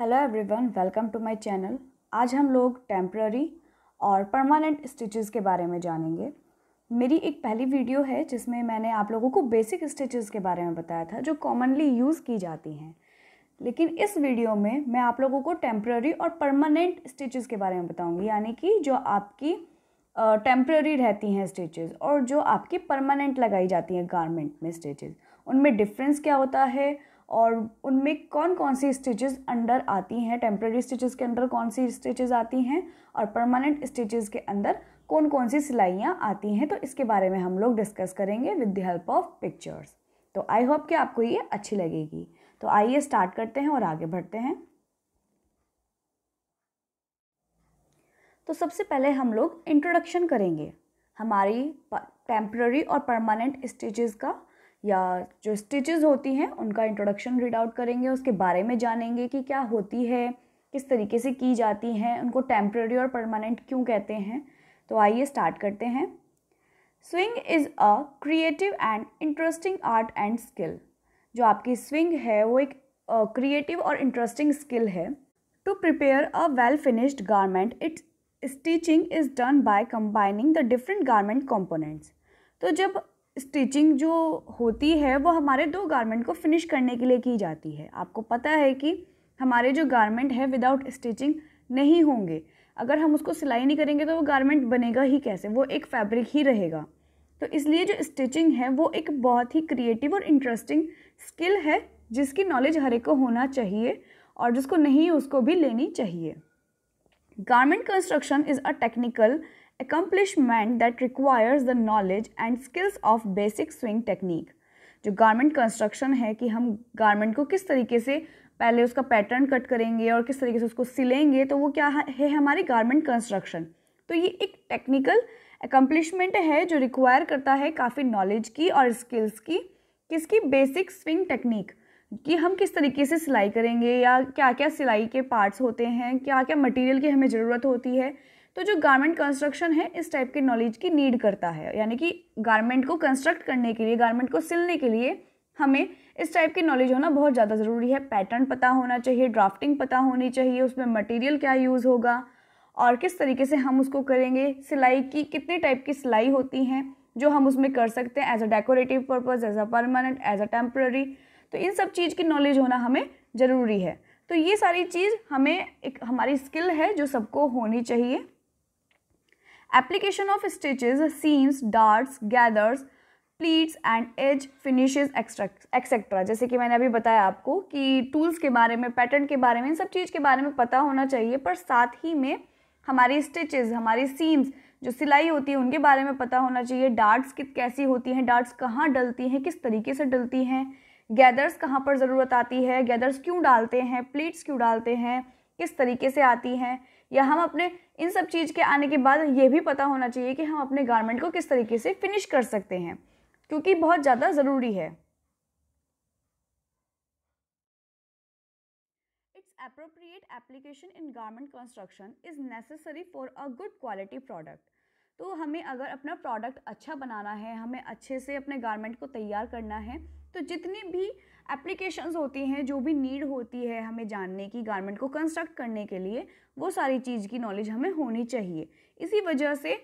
Hello everyone welcome to my channel आज हम लोग टेम्प्ररी और परमानेंट स्टिचेस के बारे में जानेंगे मेरी एक पहली वीडियो है जिसमें मैंने आप लोगों को बेसिक स्टिचेस के बारे में बताया था जो कॉमनली यूज़ की जाती हैं लेकिन इस वीडियो में मैं आप लोगों को टेम्प्ररी और परमानेंट स्टिचेस के बारे में बताऊँगी यानी कि जो आपकी टेम्प्ररी रहती हैं स्टिचेस और जो आपकी परमानेंट लगाई जाती हैं गारमेंट में स्टिचेस उनमें डिफरेंस क्या होता है और उनमें कौन कौन सी स्टिचेस अंडर आती हैं टेम्प्रेरी स्टिचेस के अंदर कौन सी स्टिचेस आती हैं और परमानेंट स्टिचेस के अंदर कौन कौन सी सिलाइयाँ आती हैं तो इसके बारे में हम लोग डिस्कस करेंगे with the help of pictures तो आई होप कि आपको ये अच्छी लगेगी तो आइए स्टार्ट करते हैं और आगे बढ़ते हैं तो सबसे पहले हम लोग इंट्रोडक्शन करेंगे हमारी टेम्प्ररी और परमानेंट स्टिचेस का या जो स्टिचेस होती हैं उनका इंट्रोडक्शन रीड आउट करेंगे उसके बारे में जानेंगे कि क्या होती है किस तरीके से की जाती हैं उनको टेम्प्रेरी और परमानेंट क्यों कहते हैं तो आइए स्टार्ट करते हैं sewing is a creative and interesting art and skill जो आपकी स्विंग है वो एक क्रिएटिव और इंटरेस्टिंग स्किल है to prepare a well finished garment it's stitching is done by combining the different garment components तो जब स्टिचिंग जो होती है वो हमारे दो गारमेंट को फिनिश करने के लिए की जाती है आपको पता है कि हमारे जो गारमेंट है विदाउट स्टिचिंग नहीं होंगे अगर हम उसको सिलाई नहीं करेंगे तो वो गारमेंट बनेगा ही कैसे वो एक फैब्रिक ही रहेगा तो इसलिए जो स्टिचिंग है वो एक बहुत ही क्रिएटिव और इंटरेस्टिंग स्किल है जिसकी नॉलेज हर एक को होना चाहिए और जिसको नहीं उसको भी लेनी चाहिए garment construction is a technical accomplishment that requires the knowledge and skills of basic swing technique जो गारमेंट कंस्ट्रक्शन है कि हम गारमेंट को किस तरीके से पहले उसका पैटर्न कट करेंगे और किस तरीके से उसको सिलेंगे तो वो क्या है हमारी गारमेंट कंस्ट्रक्शन तो ये एक टेक्निकल अकम्पलिशमेंट है जो रिक्वायर करता है काफ़ी नॉलेज की और स्किल्स की किसकी बेसिक स्विंग टेक्निक कि हम किस तरीके से सिलाई करेंगे या क्या क्या सिलाई के पार्ट्स होते हैं क्या क्या मटेरियल की हमें ज़रूरत होती है तो जो गारमेंट कंस्ट्रक्शन है इस टाइप के नॉलेज की नीड करता है यानी कि गारमेंट को कंस्ट्रक्ट करने के लिए गारमेंट को सिलने के लिए हमें इस टाइप की नॉलेज होना बहुत ज़्यादा ज़रूरी है पैटर्न पता होना चाहिए ड्राफ्टिंग पता होनी चाहिए उसमें मटेरियल क्या यूज़ होगा और किस तरीके से हम उसको करेंगे सिलाई की कितने टाइप की सिलाई होती हैं जो हम उसमें कर सकते हैं as a decorative purpose as a permanent as a temporary तो इन सब चीज़ की नॉलेज होना हमें ज़रूरी है तो ये सारी चीज़ हमें एक हमारी स्किल है जो सबको होनी चाहिए Application of stitches, seams, darts, gathers, pleats and edge finishes etcetera जैसे कि मैंने अभी बताया आपको कि टूल्स के बारे में पैटर्न के बारे में इन सब चीज़ के बारे में पता होना चाहिए पर साथ ही में हमारी स्टिचेस हमारी सीम्स जो सिलाई होती है उनके बारे में पता होना चाहिए डार्ट्स कित कैसी होती हैं डार्ट्स कहाँ डलती हैं किस तरीके से डलती हैं गैदर्स कहाँ पर ज़रूरत आती है गैदर्स क्यों डालते हैं प्लीट्स क्यों डालते हैं किस तरीके से आती हैं या हम अपने इन सब चीज़ के आने के बाद ये भी पता होना चाहिए कि हम अपने गारमेंट को किस तरीके से फिनिश कर सकते हैं क्योंकि बहुत ज़्यादा ज़रूरी है its appropriate application in garment construction is necessary for a good quality product तो हमें अगर अपना प्रोडक्ट अच्छा बनाना है हमें अच्छे से अपने गारमेंट को तैयार करना है तो जितनी भी एप्लीकेशंस होती हैं जो भी नीड होती है हमें जानने की गारमेंट को कंस्ट्रक्ट करने के लिए वो सारी चीज़ की नॉलेज हमें होनी चाहिए इसी वजह से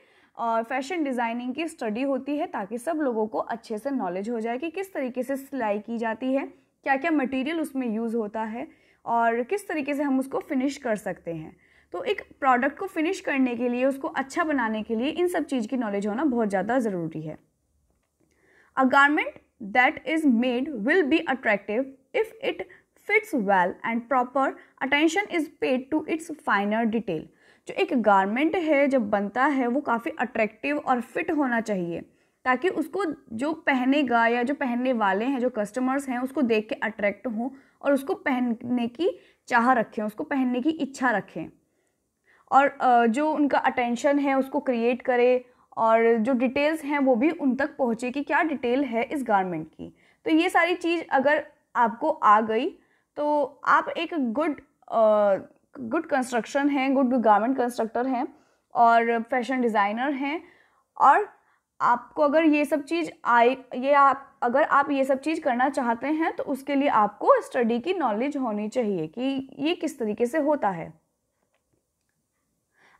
फैशन डिज़ाइनिंग की स्टडी होती है ताकि सब लोगों को अच्छे से नॉलेज हो जाए कि किस तरीके से सिलाई की जाती है क्या क्या मटेरियल उसमें यूज़ होता है और किस तरीके से हम उसको फिनिश कर सकते हैं तो एक प्रोडक्ट को फिनिश करने के लिए उसको अच्छा बनाने के लिए इन सब चीज़ की नॉलेज होना बहुत ज़्यादा ज़रूरी है a garment that is made will be attractive if it fits well and proper attention is paid to its finer detail जो एक गारमेंट है जब बनता है वो काफ़ी अट्रैक्टिव और फिट होना चाहिए ताकि उसको जो पहनेगा या जो पहनने वाले हैं जो कस्टमर्स हैं उसको देख के अट्रैक्ट हों और उसको पहनने की चाह रखें उसको पहनने की इच्छा रखें और जो उनका अटेंशन है उसको क्रिएट करे और जो डिटेल्स हैं वो भी उन तक पहुँचे कि क्या डिटेल है इस गारमेंट की तो ये सारी चीज़ अगर आपको आ गई तो आप एक गुड गुड कंस्ट्रक्शन हैं गुड गारमेंट कंस्ट्रक्टर हैं और फैशन डिज़ाइनर हैं और आपको अगर ये सब चीज़ आए ये आप अगर आप ये सब चीज़ करना चाहते हैं तो उसके लिए आपको स्टडी की नॉलेज होनी चाहिए कि ये किस तरीके से होता है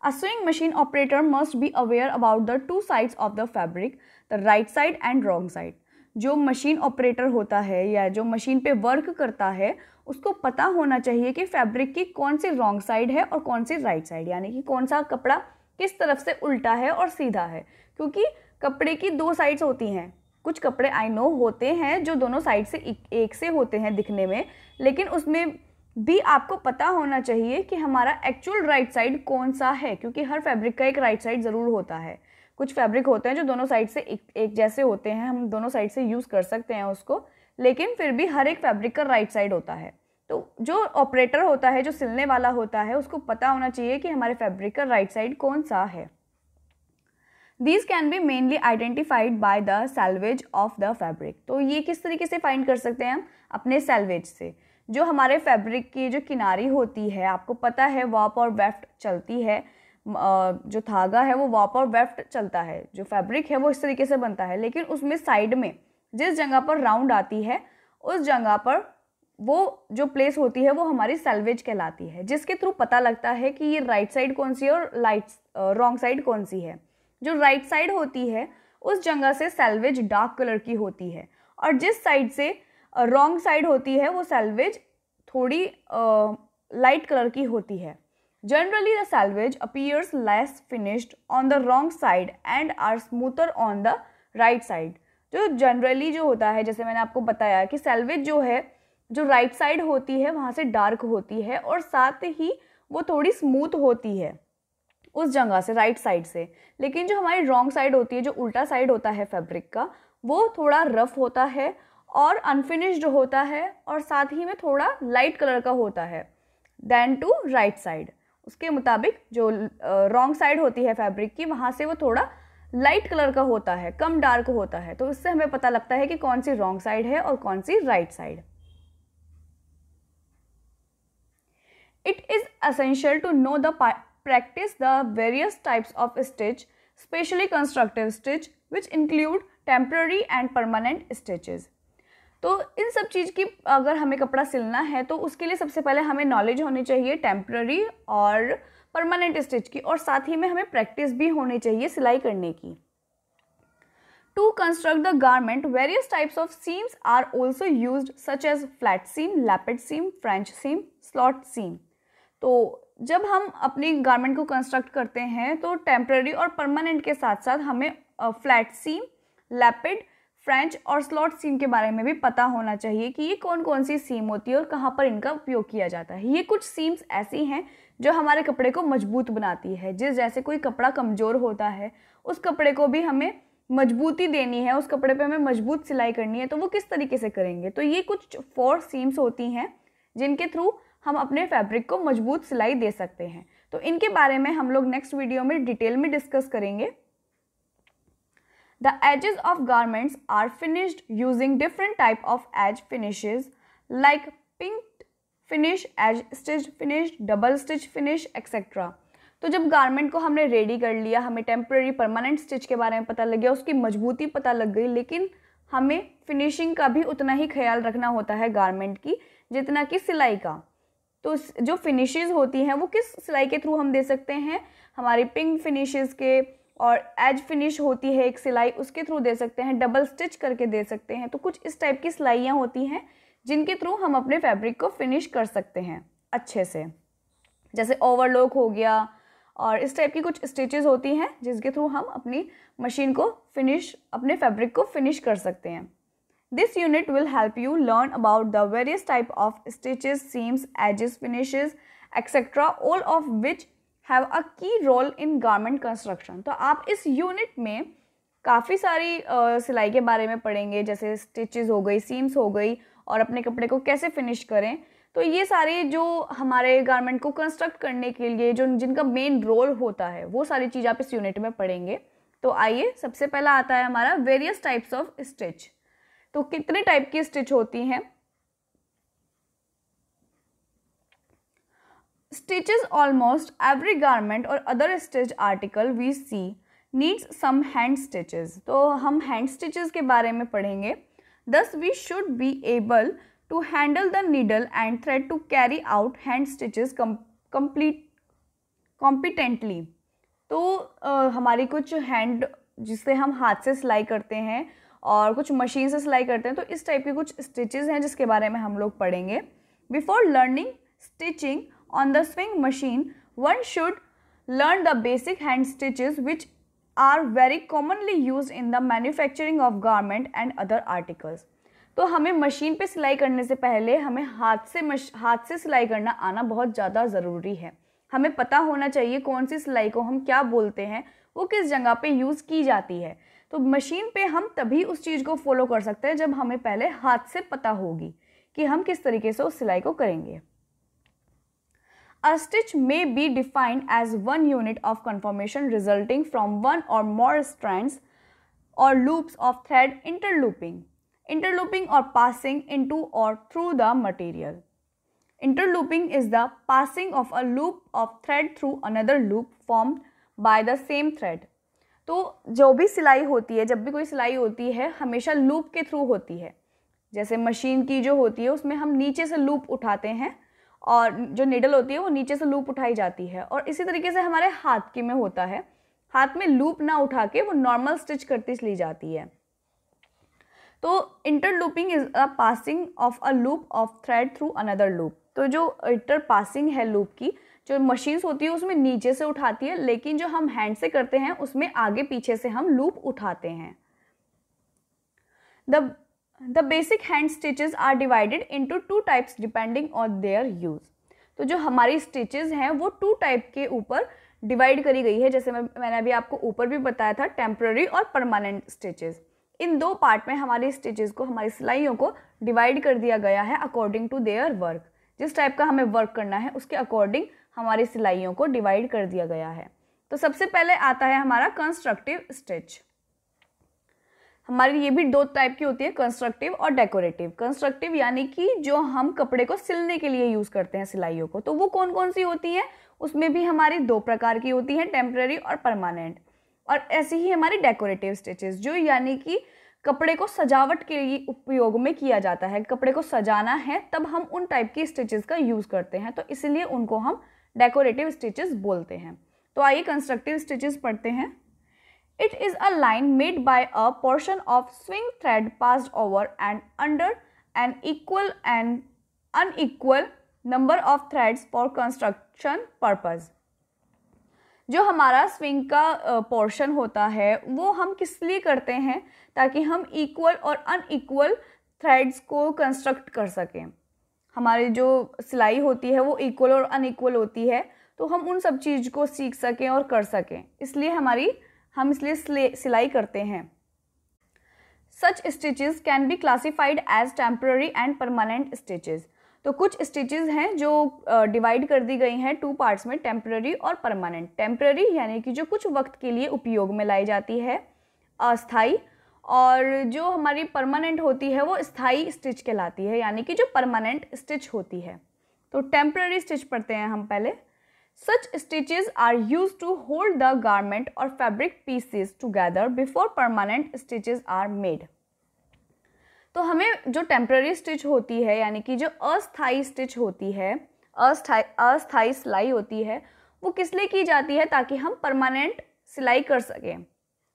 A sewing machine operator must be aware about the two sides of the fabric, the right side and wrong side. जो मशीन ऑपरेटर होता है या जो मशीन पे वर्क करता है उसको पता होना चाहिए कि फैब्रिक की कौन सी रॉन्ग साइड है और कौन सी राइट साइड यानी कि कौन सा कपड़ा किस तरफ से उल्टा है और सीधा है क्योंकि कपड़े की दो साइड्स होती हैं कुछ कपड़े आई नो होते हैं जो दोनों साइड से एक, एक से होते हैं दिखने में लेकिन उसमें भी आपको पता होना चाहिए कि हमारा एक्चुअल राइट साइड कौन सा है क्योंकि हर फैब्रिक का एक राइट साइड ज़रूर होता है कुछ फैब्रिक होते हैं जो दोनों साइड से एक, एक जैसे होते हैं हम दोनों साइड से यूज़ कर सकते हैं उसको लेकिन फिर भी हर एक फैब्रिक का राइट साइड होता है तो जो ऑपरेटर होता है जो सिलने वाला होता है उसको पता होना चाहिए कि हमारे फैब्रिक का राइट साइड कौन सा है these can be mainly identified by the selvage of the fabric तो ये किस तरीके से फाइंड कर सकते हैं हम अपने सेल्वेज से जो हमारे फैब्रिक की जो किनारी होती है आपको पता है वाप और वेफ्ट चलती है जो धागा है वो वाप और वेफ्ट चलता है जो फैब्रिक है वो इस तरीके से बनता है लेकिन उसमें साइड में जिस जगह पर राउंड आती है उस जगह पर वो जो प्लेस होती है वो हमारी सेल्वेज कहलाती है जिसके थ्रू पता लगता है कि ये राइट साइड कौन सी है और लाइट रॉन्ग साइड कौन सी है जो राइट साइड होती है उस जगह से सेल्वेज डार्क कलर की होती है और जिस साइड से रॉन्ग साइड होती है वो सेल्वेज थोड़ी लाइट कलर की होती है generally the selvage appears less finished on the wrong side and are smoother on the right side जो जनरली जो होता है जैसे मैंने आपको बताया कि सेल्वेज जो है जो राइट right साइड होती है वहाँ से डार्क होती है और साथ ही वो थोड़ी स्मूथ होती है उस जगह से राइट right साइड से लेकिन जो हमारी रॉन्ग साइड होती है जो उल्टा साइड होता है फैब्रिक का वो थोड़ा रफ होता है और अनफिनिश्ड होता है और साथ ही में थोड़ा लाइट कलर का होता है देन टू राइट साइड उसके मुताबिक जो रॉन्ग साइड होती है फैब्रिक की वहाँ से वो थोड़ा लाइट कलर का होता है कम डार्क होता है तो उससे हमें पता लगता है कि कौन सी रॉन्ग साइड है और कौन सी right side it is essential to know the practice the various types of stitch specially constructive stitch which include temporary and permanent stitches तो इन सब चीज़ की अगर हमें कपड़ा सिलना है तो उसके लिए सबसे पहले हमें नॉलेज होनी चाहिए टेम्प्ररी और परमानेंट स्टिच की और साथ ही में हमें प्रैक्टिस भी होनी चाहिए सिलाई करने की to construct the garment various types of seams are also use such as flat seam lapped seam French seam slot seam तो जब हम अपनी गारमेंट को कंस्ट्रक्ट करते हैं तो टेम्प्ररी और परमानेंट के साथ साथ हमें फ्लैट सीम लैपिड फ्रेंच और स्लॉट सीम के बारे में भी पता होना चाहिए कि ये कौन कौन सी सीम होती है और कहाँ पर इनका उपयोग किया जाता है ये कुछ सीम्स ऐसी हैं जो हमारे कपड़े को मजबूत बनाती है जिस जैसे कोई कपड़ा कमज़ोर होता है उस कपड़े को भी हमें मजबूती देनी है उस कपड़े पे हमें मजबूत सिलाई करनी है तो वो किस तरीके से करेंगे तो ये कुछ फोर सीम्स होती हैं जिनके थ्रू हम अपने फैब्रिक को मजबूत सिलाई दे सकते हैं तो इनके बारे में हम लोग नेक्स्ट वीडियो में डिटेल में डिस्कस करेंगे The edges of garments are finished using different type of edge finishes like pinked finish, edge stitch finish, double stitch finish etc. तो जब गारमेंट को हमने रेडी कर लिया हमें टेम्प्रेरी परमानेंट स्टिच के बारे में पता लग गया उसकी मजबूती पता लग गई लेकिन हमें फिनिशिंग का भी उतना ही ख्याल रखना होता है गारमेंट की जितना कि सिलाई का तो जो फिनिशेज होती हैं वो किस सिलाई के थ्रू हम दे सकते हैं हमारी पिंक फिनिशेज के और एज फिनिश होती है एक सिलाई उसके थ्रू दे सकते हैं डबल स्टिच करके दे सकते हैं तो कुछ इस टाइप की सिलाइयाँ होती हैं जिनके थ्रू हम अपने फैब्रिक को फिनिश कर सकते हैं अच्छे से जैसे ओवरलॉक हो गया और इस टाइप की कुछ स्टिचेस होती हैं जिसके थ्रू हम अपनी मशीन को फिनिश अपने फैब्रिक को फिनिश कर सकते हैं this unit will help you learn about the various type of stitches seams edges finishes etcetera all of which have a key role in garment construction तो आप इस यूनिट में काफ़ी सारी सिलाई के बारे में पढ़ेंगे जैसे स्टिचेस हो गई सीम्स हो गई और अपने कपड़े को कैसे फिनिश करें तो ये सारे जो हमारे गारमेंट को कंस्ट्रक्ट करने के लिए जो जिनका मेन रोल होता है वो सारी चीज़ आप इस यूनिट में पढ़ेंगे तो आइए सबसे पहला आता है हमारा वेरियस टाइप्स ऑफ स्टिच तो कितने टाइप की स्टिच होती हैं Stitches almost every garment or other stitched article we see needs some hand stitches. तो हम hand stitches के बारे में पढ़ेंगे Thus we should be able to handle the needle and thread to carry out hand stitches complete competently. तो uh, हमारी कुछ hand जिससे हम हाथ से सिलाई करते हैं और कुछ मशीन से सिलाई करते हैं तो इस टाइप के कुछ स्टिचेस हैं जिसके बारे में हम लोग पढ़ेंगे before learning stitching on the swing machine, one should learn the basic hand stitches which are very commonly used in the manufacturing of garment and other articles. तो हमें मशीन पे सिलाई करने से पहले हमें हाथ से मश, हाथ से सिलाई करना आना बहुत ज़्यादा ज़रूरी है हमें पता होना चाहिए कौन सी सिलाई को हम क्या बोलते हैं वो किस जगह पे यूज़ की जाती है तो मशीन पे हम तभी उस चीज़ को फॉलो कर सकते हैं जब हमें पहले हाथ से पता होगी कि हम किस तरीके से उस सिलाई को करेंगे A stitch may be defined as one unit of conformation resulting from one or more strands or loops of thread interlooping, interlooping or passing into or through the material. Interlooping is the passing of a loop of thread through another loop formed by the same thread. तो जो भी सिलाई होती है जब भी कोई सिलाई होती है हमेशा लूप के थ्रू होती है जैसे मशीन की जो होती है उसमें हम नीचे से लूप उठाते हैं और जो निडल होती है वो नीचे से लूप उठाई जाती है और इसी तरीके से हमारे हाथ की में होता है हाथ में लूप ना उठा के वो नॉर्मल स्टिच करती ली जाती है तो inter looping is a passing of a loop of thread through another loop तो जो इंटर पासिंग है लूप की जो मशीन्स होती है उसमें नीचे से उठाती है लेकिन जो हम हैंड से करते हैं उसमें आगे पीछे से हम लूप उठाते हैं the the basic hand stitches are divided into two types depending on their use तो जो हमारी स्टिचेज हैं वो टू टाइप के ऊपर डिवाइड करी गई है जैसे मैं मैंने अभी आपको ऊपर भी बताया था टेम्प्ररी और परमानेंट स्टिचेज इन दो पार्ट में हमारी स्टिचेज को हमारी सिलाइयों को डिवाइड कर दिया गया है अकॉर्डिंग टू देयर वर्क जिस टाइप का हमें वर्क करना है उसके अकॉर्डिंग हमारी सिलाइयों को डिवाइड कर दिया गया है तो सबसे पहले आता है हमारा कंस्ट्रक्टिव स्टिच हमारे ये भी दो टाइप की होती है कंस्ट्रक्टिव और डेकोरेटिव कंस्ट्रक्टिव यानी कि जो हम कपड़े को सिलने के लिए यूज़ करते हैं सिलाइयों को तो वो कौन कौन सी होती है उसमें भी हमारी दो प्रकार की होती हैं टेम्प्रेरी और परमानेंट और ऐसी ही हमारी डेकोरेटिव स्टिचेस जो यानी कि कपड़े को सजावट के लिए उपयोग में किया जाता है कपड़े को सजाना है तब हम उन टाइप की स्टिचेस का यूज़ करते हैं तो इसलिए उनको हम डेकोरेटिव स्टिचेस बोलते हैं तो आइए कंस्ट्रक्टिव स्टिचेस पढ़ते हैं It is a line made by a portion of swing thread passed over and under an equal and unequal number of threads for construction purpose. जो हमारा स्विंग का पोर्शन होता है वो हम किस लिए करते हैं ताकि हम इक्वल और अनइक्वल थ्रेड्स को कंस्ट्रक्ट कर सकें हमारी जो सिलाई होती है वो इक्वल और अनइक्वल होती है तो हम उन सब चीज़ को सीख सकें और कर सकें इसलिए हमारी हम इसलिए सिलाई करते हैं such stitches can be classified as temporary and permanent stitches तो कुछ स्टिचेस हैं जो डिवाइड uh, कर दी गई हैं टू पार्ट्स में टेम्प्ररी और परमानेंट टेम्प्ररी यानी कि जो कुछ वक्त के लिए उपयोग में लाई जाती है अस्थाई और जो हमारी परमानेंट होती है वो स्थाई स्टिच कहलाती है यानी कि जो परमानेंट स्टिच होती है तो टेम्प्ररी स्टिच पढ़ते हैं हम पहले Such stitches are used to hold the garment or fabric pieces together before permanent stitches are made. तो हमें जो टेम्प्ररी स्टिच होती है यानी कि जो अस्थाई स्टिच होती है अस्थाई अस्थाई सिलाई होती है वो किस लिए की जाती है ताकि हम परमानेंट सिलाई कर सकें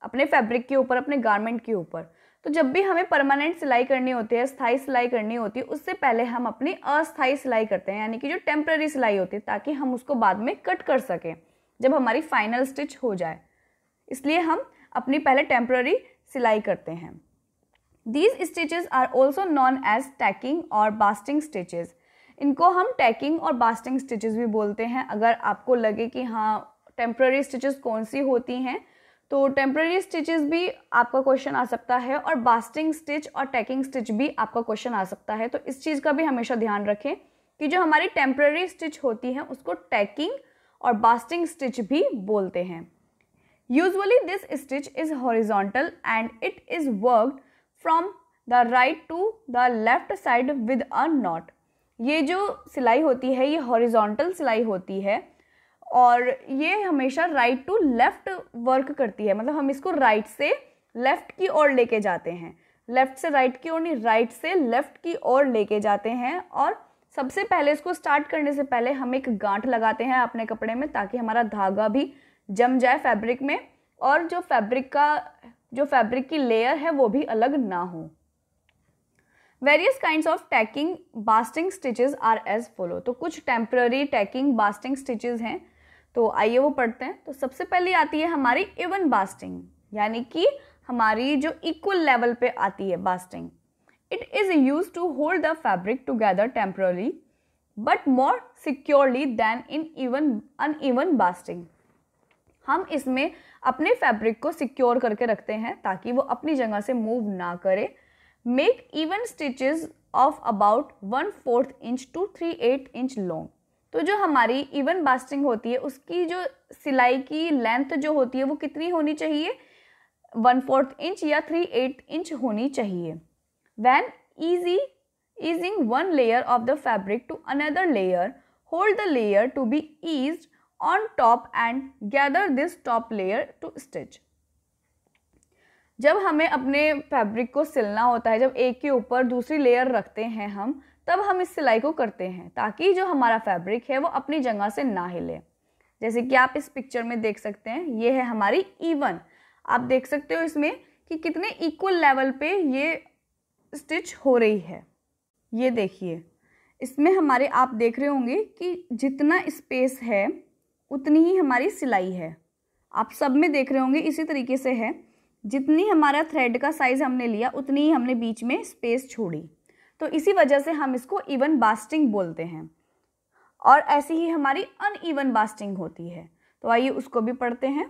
अपने फैब्रिक के ऊपर अपने गारमेंट के ऊपर तो जब भी हमें परमानेंट सिलाई करनी होती है स्थायी सिलाई करनी होती है उससे पहले हम अपनी अस्थायी सिलाई करते हैं यानी कि जो टेम्प्ररी सिलाई होती है ताकि हम उसको बाद में कट कर सकें जब हमारी फाइनल स्टिच हो जाए इसलिए हम अपनी पहले टेम्प्ररी सिलाई करते हैं these stitches are also known as tacking और बास्टिंग स्टिचेज इनको हम टैकिंग और बास्टिंग स्टिचेज भी बोलते हैं अगर आपको लगे कि हाँ टेम्प्ररी स्टिचेज कौन सी होती हैं तो टेम्प्रेरी स्टिचेस भी आपका क्वेश्चन आ सकता है और बास्टिंग स्टिच और टैकिंग स्टिच भी आपका क्वेश्चन आ सकता है तो इस चीज़ का भी हमेशा ध्यान रखें कि जो हमारी टेम्प्रेरी स्टिच होती है उसको टैकिंग और बास्टिंग स्टिच भी बोलते हैं usually this stitch is horizontal and it is worked from the right to the left side with a knot ये जो सिलाई होती है ये हॉरिजोंटल सिलाई होती है और ये हमेशा राइट टू लेफ़्ट वर्क करती है मतलब हम इसको राइट से लेफ़्ट की ओर लेके जाते हैं लेफ़्ट से राइट की ओर नहीं राइट से लेफ़्ट की ओर लेके जाते हैं और सबसे पहले इसको स्टार्ट करने से पहले हम एक गांठ लगाते हैं अपने कपड़े में ताकि हमारा धागा भी जम जाए फैब्रिक में और जो फैब्रिक का जो फैब्रिक की लेयर है वो भी अलग ना हो various kind of tacking basting stitches are as follow तो कुछ टेम्प्ररी टैकिंग बास्टिंग स्टिचेज हैं तो आइए वो पढ़ते हैं तो सबसे पहले आती है हमारी इवन बास्टिंग यानी कि हमारी जो इक्वल लेवल पे आती है basting it is use to hold the fabric together temporarily but more securely than in even uneven basting हम इसमें अपने फैब्रिक को सिक्योर करके रखते हैं ताकि वो अपनी जगह से मूव ना करे make even stitches of about one fourth inch to three eight inch long तो जो हमारी इवन बास्टिंग होती है उसकी जो सिलाई की लेंथ जो होती है वो कितनी होनी चाहिए वन फोर्थ इंच या थ्री एट इंच होनी चाहिए when easy easing one layer of the fabric to another layer hold the layer to be ease on top and gather this top layer to stitch जब हमें अपने fabric को सिलना होता है जब एक के ऊपर दूसरी लेयर रखते हैं हम तब हम इस सिलाई को करते हैं ताकि जो हमारा फैब्रिक है वो अपनी जगह से ना हिले जैसे कि आप इस पिक्चर में देख सकते हैं ये है हमारी ईवन आप देख सकते हो इसमें कि कितने इक्वल लेवल पे ये स्टिच हो रही है ये देखिए इसमें हमारे आप देख रहे होंगे कि जितना स्पेस है उतनी ही हमारी सिलाई है आप सब में देख रहे होंगे इसी तरीके से है जितनी हमारा थ्रेड का साइज़ हमने लिया उतनी ही हमने बीच में स्पेस छोड़ी तो इसी वजह से हम इसको इवन बास्टिंग बोलते हैं और ऐसी ही हमारी ईवन बास्टिंग होती है तो आइए उसको भी पढ़ते हैं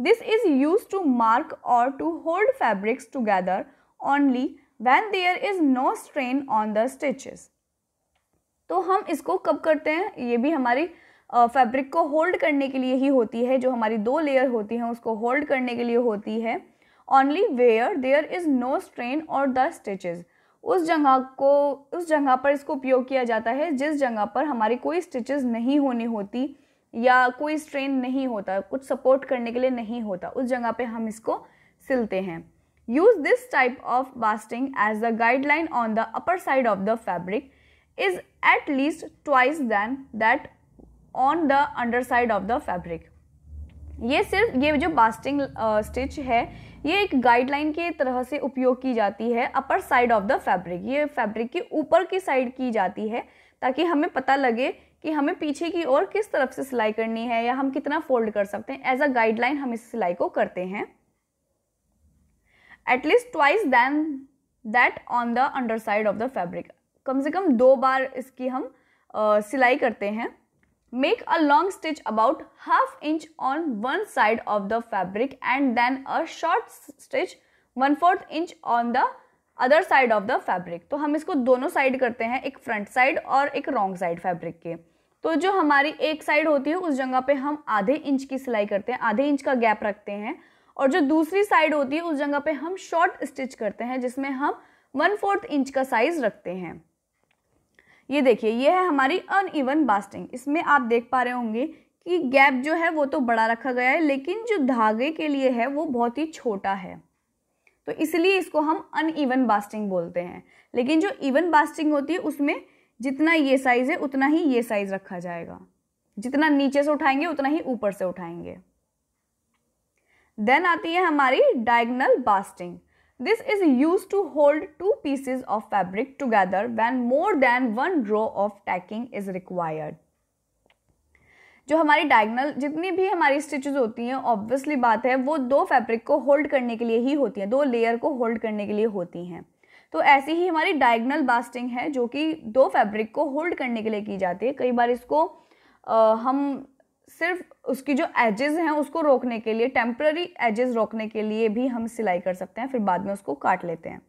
this is use to mark और to hold fabrics together only when there is no strain on the stitches तो हम इसको कब करते हैं ये भी हमारी फैब्रिक को होल्ड करने के लिए ही होती है जो हमारी दो लेयर होती हैं उसको होल्ड करने के लिए होती है only where there is no strain और द स्टिचेज़ उस जगह को उस जगह पर इसको उपयोग किया जाता है जिस जगह पर हमारी कोई स्टिचेस नहीं होनी होती या कोई स्ट्रेन नहीं होता कुछ सपोर्ट करने के लिए नहीं होता उस जगह पे हम इसको सिलते हैं use this type of basting as the guideline on the upper side of the fabric is at least twice than that on the under side of the fabric ये सिर्फ ये जो बास्टिंग स्टिच है ये एक गाइडलाइन की तरह से उपयोग की जाती है upper side of the fabric ये फैब्रिक के ऊपर की साइड की जाती है ताकि हमें पता लगे कि हमें पीछे की ओर किस तरफ से सिलाई करनी है या हम कितना फोल्ड कर सकते हैं एज अ गाइडलाइन हम इस सिलाई को करते हैं at least twice than that on the under side of the fabric कम से कम दो बार इसकी हम सिलाई करते हैं Make a long stitch about half inch on one side of the fabric and then a short stitch one fourth inch on the other side of the fabric तो हम इसको दोनों साइड करते हैं एक फ्रंट साइड और एक wrong side fabric के तो जो हमारी एक साइड होती है उस जगह पे हम आधे इंच की सिलाई करते हैं आधे इंच का गैप रखते हैं और जो दूसरी साइड होती है उस जगह पे हम शॉर्ट स्टिच करते हैं जिसमें हम वन फोर्थ इंच का साइज रखते हैं ये देखिए ये है हमारी अनइवन बास्टिंग इसमें आप देख पा रहे होंगे कि गैप जो है वो तो बड़ा रखा गया है लेकिन जो धागे के लिए है वो बहुत ही छोटा है तो इसलिए इसको हम अनइवन बास्टिंग बोलते हैं लेकिन जो इवन बास्टिंग होती है उसमें जितना ये साइज़ है उतना ही ये साइज़ रखा जाएगा जितना नीचे से उठाएंगे उतना ही ऊपर से उठाएंगे देन आती है हमारी diagonal basting this is use to hold two pieces of fabric together when more than one row of tacking is required जो हमारी डायगनल जितनी भी हमारी स्टिचेज होती हैं ऑब्वियसली बात है वो दो फैब्रिक को होल्ड करने के लिए ही होती हैं दो लेयर को होल्ड करने के लिए होती हैं तो ऐसी ही हमारी डायगनल बास्टिंग है जो कि दो फैब्रिक को होल्ड करने के लिए की जाती है कई बार इसको आ, हम सिर्फ उसकी जो एजेस हैं उसको रोकने के लिए टेम्प्ररी एजेस रोकने के लिए भी हम सिलाई कर सकते हैं फिर बाद में उसको काट लेते हैं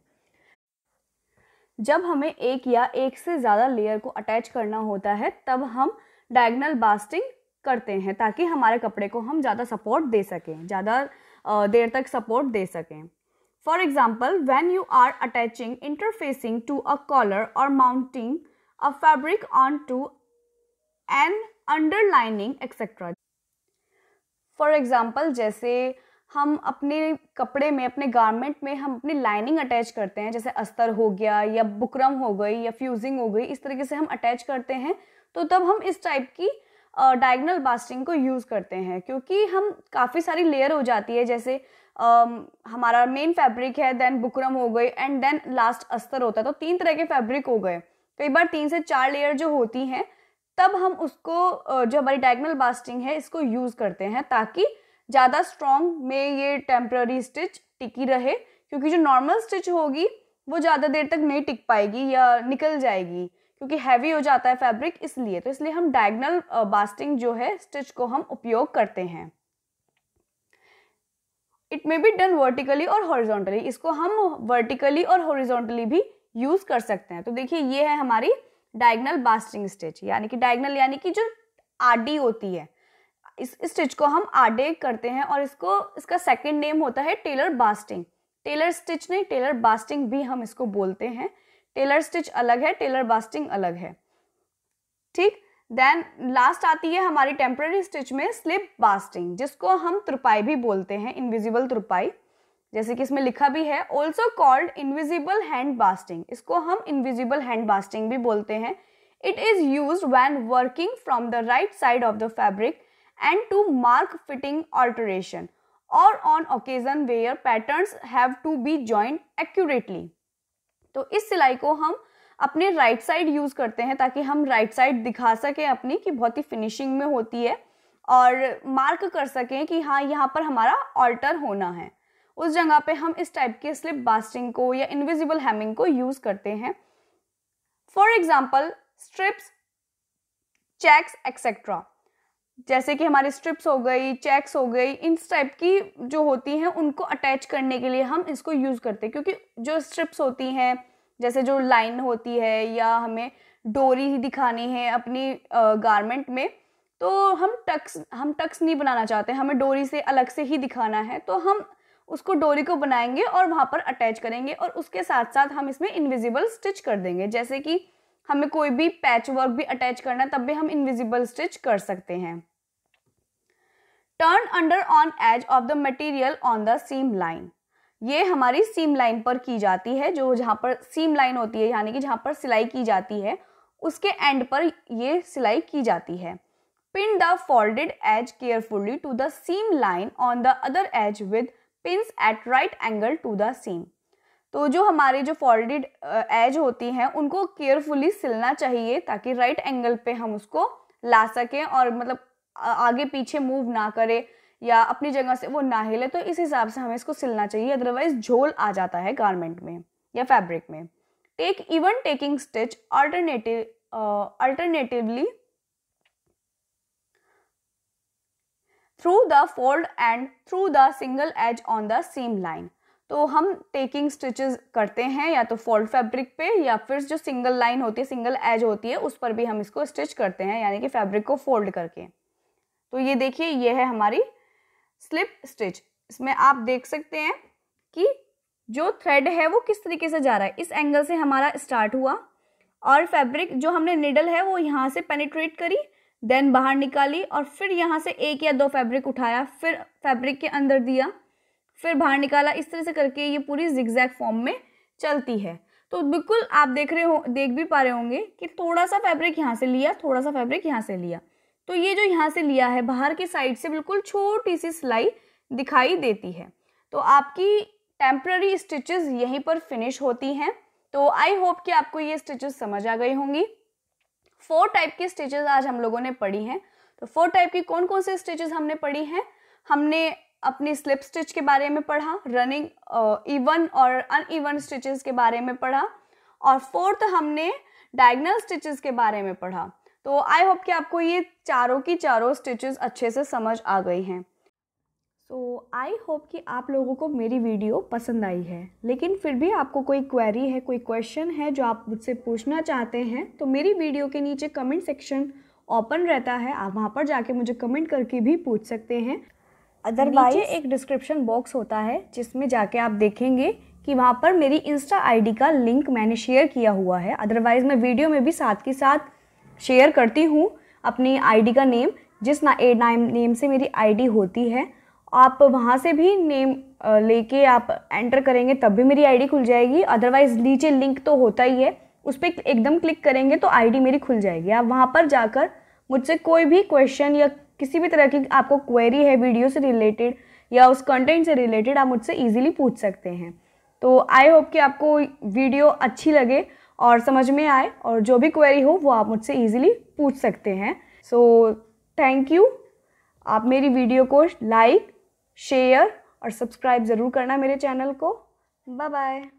जब हमें एक या एक से ज़्यादा लेयर को अटैच करना होता है तब हम डायगनल बास्टिंग करते हैं ताकि हमारे कपड़े को हम ज़्यादा सपोर्ट दे सकें ज़्यादा देर तक सपोर्ट दे सकें for example when you are attaching interfacing to a collar और mounting a fabric on to an underlining etcetera for example जैसे हम अपने कपड़े में अपने गारमेंट में हम अपनी लाइनिंग अटैच करते हैं जैसे अस्तर हो गया या बुकरम हो गई या फ्यूजिंग हो गई इस तरीके से हम अटैच करते हैं तो तब हम इस टाइप की डायगनल बास्टिंग को यूज़ करते हैं क्योंकि हम काफ़ी सारी लेयर हो जाती है जैसे हमारा मेन फैब्रिक है देन बुकरम हो गई एंड देन लास्ट अस्तर होता है तो तीन तरह के फैब्रिक हो गए कई बार तीन से चार लेयर जो होती हैं तब हम उसको जो हमारी डायगनल बास्टिंग है इसको यूज़ करते हैं ताकि ज़्यादा स्ट्रॉन्ग में ये टेम्प्ररी स्टिच टिकी रहे क्योंकि जो नॉर्मल स्टिच होगी वो ज़्यादा देर तक नहीं टिक पाएगी या निकल जाएगी क्योंकि हैवी हो जाता है फैब्रिक इसलिए तो इसलिए हम डायगनल बास्टिंग जो है स्टिच को हम उपयोग करते हैं it may be done vertically और हॉरिजोंटली इसको हम वर्टिकली और हॉरिजोंटली भी यूज़ कर सकते हैं तो देखिए ये है हमारी डायगनल बास्टिंग स्टिच यानी कि डायगनल यानी कि जो आडी होती है इस स्टिच को हम आडे करते हैं और इसको इसका सेकेंड नेम होता है टेलर बास्टिंग टेलर स्टिच नहीं टेलर बास्टिंग भी हम इसको बोलते हैं टेलर स्टिच अलग है टेलर बास्टिंग अलग है ठीक देन लास्ट आती है हमारी टेम्पररी स्टिच में स्लिप बास्टिंग जिसको हम त्रुपाई भी बोलते हैं इनविजिबल त्रुपाई जैसे कि इसमें लिखा भी है also called invisible hand basting इसको हम इनविजिबल हैंड बास्टिंग भी बोलते हैं it is use when working from the right side of the fabric and to mark fitting alteration और on occasion where patterns have to be joint accurately तो इस सिलाई को हम अपने राइट साइड यूज़ करते हैं ताकि हम राइट साइड दिखा सकें अपनी कि बहुत ही फिनिशिंग में होती है और मार्क कर सकें कि हाँ यहाँ पर हमारा ऑल्टर होना है उस जगह पे हम इस टाइप के स्लिप बास्टिंग को या इनविजिबल हैमिंग को यूज़ करते हैं for example strips checks etcetera जैसे कि हमारी स्ट्रिप्स हो गई चेक्स हो गई इन टाइप की जो होती हैं उनको अटैच करने के लिए हम इसको यूज़ करते हैं क्योंकि जो स्ट्रिप्स होती हैं जैसे जो लाइन होती है या हमें डोरी ही दिखानी है अपनी गारमेंट में तो हम टक्स हम टक्स नहीं बनाना चाहते हमें डोरी से अलग से ही दिखाना है तो हम उसको डोरी को बनाएंगे और वहां पर अटैच करेंगे और उसके साथ साथ हम इसमें इनविजिबल स्टिच कर देंगे जैसे कि हमें कोई भी पैच वर्क भी अटैच करना है तब भी हम इनविजिबल स्टिच कर सकते हैं turn under on edge of the material on the seam line ये हमारी सीम लाइन पर की जाती है जो जहां पर सीम लाइन होती है यानी कि जहां पर सिलाई की जाती है उसके एंड पर ये सिलाई की जाती है pin the folded edge carefully to the seam line on the other edge with pins at right angle to the seam तो जो हमारे जो फोल्डेड एज होती हैं उनको केयरफुली सिलना चाहिए ताकि राइट right एंगल पे हम उसको ला सकें और मतलब आगे पीछे मूव ना करे या अपनी जगह से वो ना हिले तो इस हिसाब से हमें इसको सिलना चाहिए अदरवाइज झोल आ जाता है गारमेंट में या फैब्रिक में take even tacking stitch alternative alternatively through the fold and through the single edge on the same line तो हम टेकिंग स्टिचेस करते हैं या तो फोल्ड फैब्रिक पे या फिर जो सिंगल लाइन होती है सिंगल एज होती है उस पर भी हम इसको स्टिच करते हैं यानी कि फैब्रिक को फोल्ड करके तो ये देखिए ये है हमारी स्लिप स्टिच इसमें आप देख सकते हैं कि जो थ्रेड है वो किस तरीके से जा रहा है इस एंगल से हमारा स्टार्ट हुआ और फैब्रिक जो हमने निडल है वो यहाँ से पेनिट्रेट करी देन बाहर निकाली और फिर यहाँ से एक या दो फैब्रिक उठाया फिर फैब्रिक के अंदर दिया फिर बाहर निकाला इस तरह से करके ये पूरी जिग्जैग फॉर्म में चलती है तो बिल्कुल आप देख रहे हो देख भी पा रहे होंगे कि थोड़ा सा फैब्रिक यहाँ से लिया थोड़ा सा फैब्रिक यहाँ से लिया तो ये जो यहाँ से लिया है बाहर की साइड से बिल्कुल छोटी सी सिलाई दिखाई देती है तो आपकी टेम्प्ररी स्टिचेस यहीं पर फिनिश होती हैं तो आई होप कि आपको ये स्टिचेस समझ आ गई होंगी फोर टाइप की स्टिचेस आज हम लोगों ने पढ़ी हैं तो फोर टाइप की कौन कौन सी स्टिचेस हमने पढ़ी हैं हमने अपनी स्लिप स्टिच के बारे में पढ़ा रनिंग इवन और ईवन स्टिचेस के बारे में पढ़ा और फोर्थ हमने डायगनल स्टिचेस के बारे में पढ़ा तो आई होप कि आपको ये चारों की चारों स्टिचेस अच्छे से समझ आ गई हैं सो आई होप कि आप लोगों को मेरी वीडियो पसंद आई है लेकिन फिर भी आपको कोई क्वेरी है कोई क्वेश्चन है जो आप मुझसे पूछना चाहते हैं तो मेरी वीडियो के नीचे कमेंट सेक्शन ओपन रहता है आप वहाँ पर जाके मुझे कमेंट करके भी पूछ सकते हैं अदरवाइज एक डिस्क्रिप्शन बॉक्स होता है जिसमें जाके आप देखेंगे कि वहाँ पर मेरी इंस्टा आईडी का लिंक मैंने शेयर किया हुआ है अदरवाइज़ मैं वीडियो में भी साथ के साथ शेयर करती हूँ अपनी आईडी का नेम जिस ना ए नेम से मेरी आईडी होती है आप वहाँ से भी नेम लेके आप एंटर करेंगे तब भी मेरी आईडी खुल जाएगी अदरवाइज़ नीचे लिंक तो होता ही है उस पर एकदम क्लिक करेंगे तो आईडी मेरी खुल जाएगी आप वहाँ पर जाकर मुझसे कोई भी क्वेश्चन या किसी भी तरह की आपको क्वेरी है वीडियो से रिलेटेड या उस कंटेंट से रिलेटेड आप मुझसे ईजिली पूछ सकते हैं तो आई होप कि आपको वीडियो अच्छी लगे और समझ में आए और जो भी क्वेरी हो वो आप मुझसे ईजिली पूछ सकते हैं सो थैंक यू आप मेरी वीडियो को लाइक शेयर और सब्सक्राइब ज़रूर करना मेरे चैनल को बाय बाय